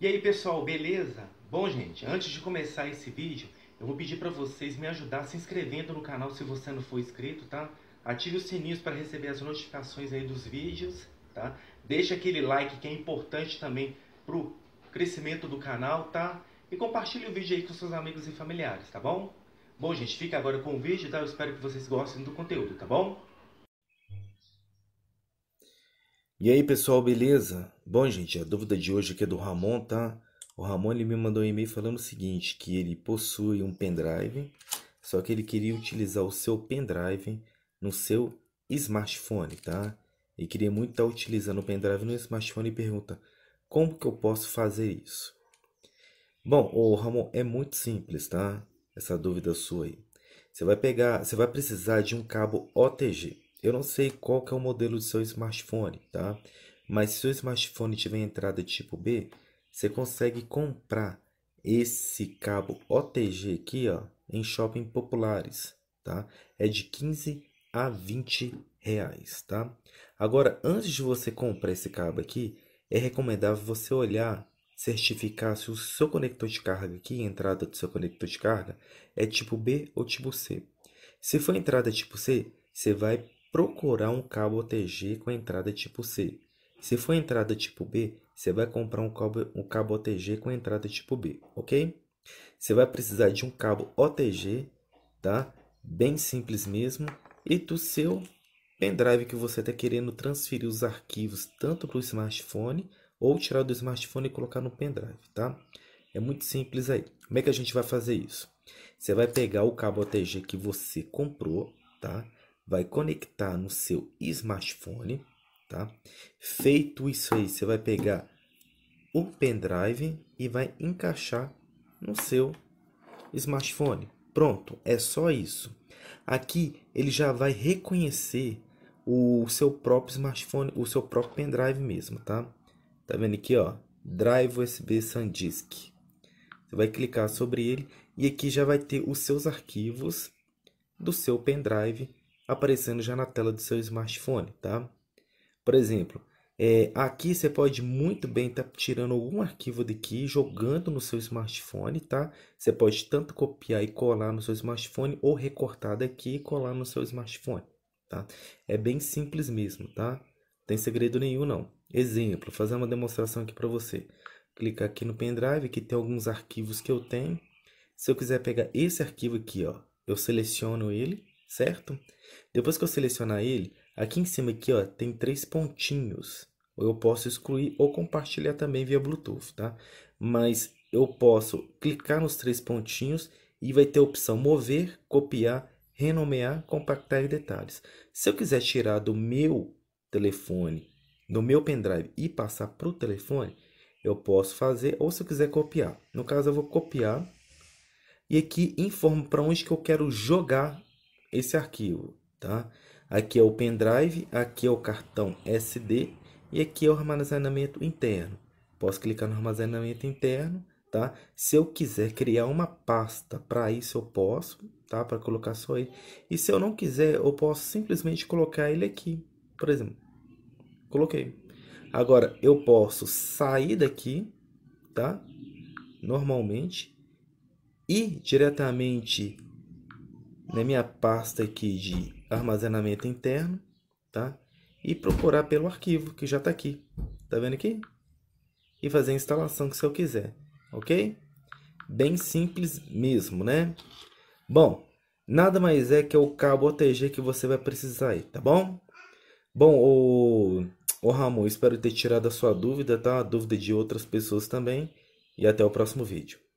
E aí pessoal, beleza? Bom gente, antes de começar esse vídeo, eu vou pedir para vocês me ajudar se inscrevendo no canal se você não for inscrito, tá? Ative os sininhos para receber as notificações aí dos vídeos, tá? Deixa aquele like que é importante também pro crescimento do canal, tá? E compartilhe o vídeo aí com seus amigos e familiares, tá bom? Bom gente, fica agora com o vídeo, tá? Eu espero que vocês gostem do conteúdo, tá bom? E aí pessoal, beleza? Bom gente, a dúvida de hoje aqui é do Ramon, tá? O Ramon ele me mandou um e-mail falando o seguinte, que ele possui um pendrive, só que ele queria utilizar o seu pendrive no seu smartphone, tá? E queria muito estar tá utilizando o pendrive no smartphone e pergunta, como que eu posso fazer isso? Bom, o Ramon, é muito simples, tá? Essa dúvida sua aí. Você vai pegar, você vai precisar de um cabo OTG. Eu não sei qual que é o modelo do seu smartphone, tá? Mas se o seu smartphone tiver entrada tipo B, você consegue comprar esse cabo OTG aqui, ó, em shopping populares, tá? É de 15 a 20 reais, tá? Agora, antes de você comprar esse cabo aqui, é recomendável você olhar, certificar se o seu conector de carga aqui, a entrada do seu conector de carga, é tipo B ou tipo C. Se for entrada tipo C, você vai procurar um cabo OTG com entrada tipo C. Se for entrada tipo B, você vai comprar um cabo, um cabo OTG com entrada tipo B, ok? Você vai precisar de um cabo OTG, tá? Bem simples mesmo. E do seu pendrive que você está querendo transferir os arquivos tanto para o smartphone ou tirar do smartphone e colocar no pendrive, tá? É muito simples aí. Como é que a gente vai fazer isso? Você vai pegar o cabo OTG que você comprou, tá? vai conectar no seu smartphone, tá? Feito isso aí, você vai pegar o pendrive e vai encaixar no seu smartphone. Pronto, é só isso. Aqui ele já vai reconhecer o seu próprio smartphone, o seu próprio pendrive mesmo, tá? Tá vendo aqui, ó? Drive USB SanDisk. Você vai clicar sobre ele e aqui já vai ter os seus arquivos do seu pendrive aparecendo já na tela do seu smartphone, tá? Por exemplo, é, aqui você pode muito bem estar tá tirando algum arquivo daqui, jogando no seu smartphone, tá? Você pode tanto copiar e colar no seu smartphone ou recortar daqui e colar no seu smartphone, tá? É bem simples mesmo, tá? Não tem segredo nenhum não. Exemplo, fazer uma demonstração aqui para você. Clicar aqui no pendrive, que tem alguns arquivos que eu tenho. Se eu quiser pegar esse arquivo aqui, ó, eu seleciono ele certo? Depois que eu selecionar ele, aqui em cima aqui, ó, tem três pontinhos. Eu posso excluir ou compartilhar também via Bluetooth, tá? Mas eu posso clicar nos três pontinhos e vai ter a opção mover, copiar, renomear, compactar e detalhes. Se eu quiser tirar do meu telefone, do meu pendrive e passar para o telefone, eu posso fazer, ou se eu quiser copiar. No caso, eu vou copiar e aqui informo para onde que eu quero jogar esse arquivo, tá? Aqui é o pendrive, aqui é o cartão SD e aqui é o armazenamento interno. Posso clicar no armazenamento interno, tá? Se eu quiser criar uma pasta para isso eu posso, tá? Para colocar só ele. E se eu não quiser, eu posso simplesmente colocar ele aqui, por exemplo. Coloquei. Agora eu posso sair daqui, tá? Normalmente e diretamente na né, minha pasta aqui de armazenamento interno, tá? E procurar pelo arquivo que já está aqui, tá vendo aqui? E fazer a instalação que se eu quiser, ok? Bem simples mesmo, né? Bom, nada mais é que é o cabo OTG que você vai precisar aí, tá bom? Bom, o, o Ramon, espero ter tirado a sua dúvida, tá? A dúvida de outras pessoas também. E até o próximo vídeo.